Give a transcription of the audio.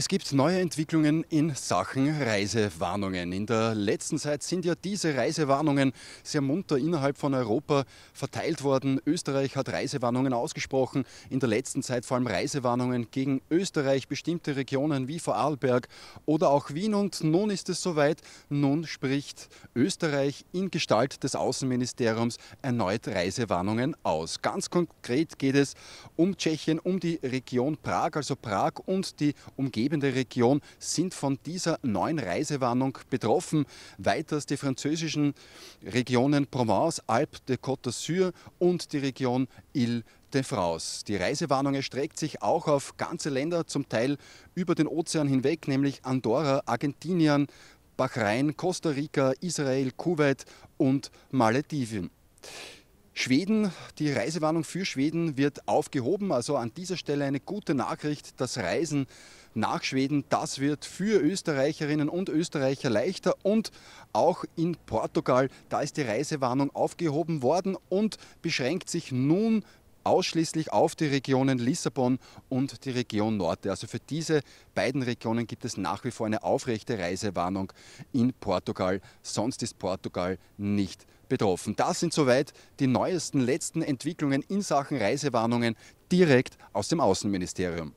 Es gibt neue Entwicklungen in Sachen Reisewarnungen. In der letzten Zeit sind ja diese Reisewarnungen sehr munter innerhalb von Europa verteilt worden. Österreich hat Reisewarnungen ausgesprochen. In der letzten Zeit vor allem Reisewarnungen gegen Österreich, bestimmte Regionen wie Vorarlberg oder auch Wien. Und nun ist es soweit. Nun spricht Österreich in Gestalt des Außenministeriums erneut Reisewarnungen aus. Ganz konkret geht es um Tschechien, um die Region Prag, also Prag und die Umgebung umgebende Region sind von dieser neuen Reisewarnung betroffen. Weiters die französischen Regionen Provence, Alpes de Côte d'Azur und die Region Ile de France. Die Reisewarnung erstreckt sich auch auf ganze Länder, zum Teil über den Ozean hinweg, nämlich Andorra, Argentinien, Bahrain, Costa Rica, Israel, Kuwait und Malediven. Schweden, die Reisewarnung für Schweden wird aufgehoben. Also an dieser Stelle eine gute Nachricht. Das Reisen nach Schweden, das wird für Österreicherinnen und Österreicher leichter. Und auch in Portugal, da ist die Reisewarnung aufgehoben worden und beschränkt sich nun ausschließlich auf die Regionen Lissabon und die Region Norte. Also für diese beiden Regionen gibt es nach wie vor eine aufrechte Reisewarnung in Portugal. Sonst ist Portugal nicht betroffen. Das sind soweit die neuesten, letzten Entwicklungen in Sachen Reisewarnungen direkt aus dem Außenministerium.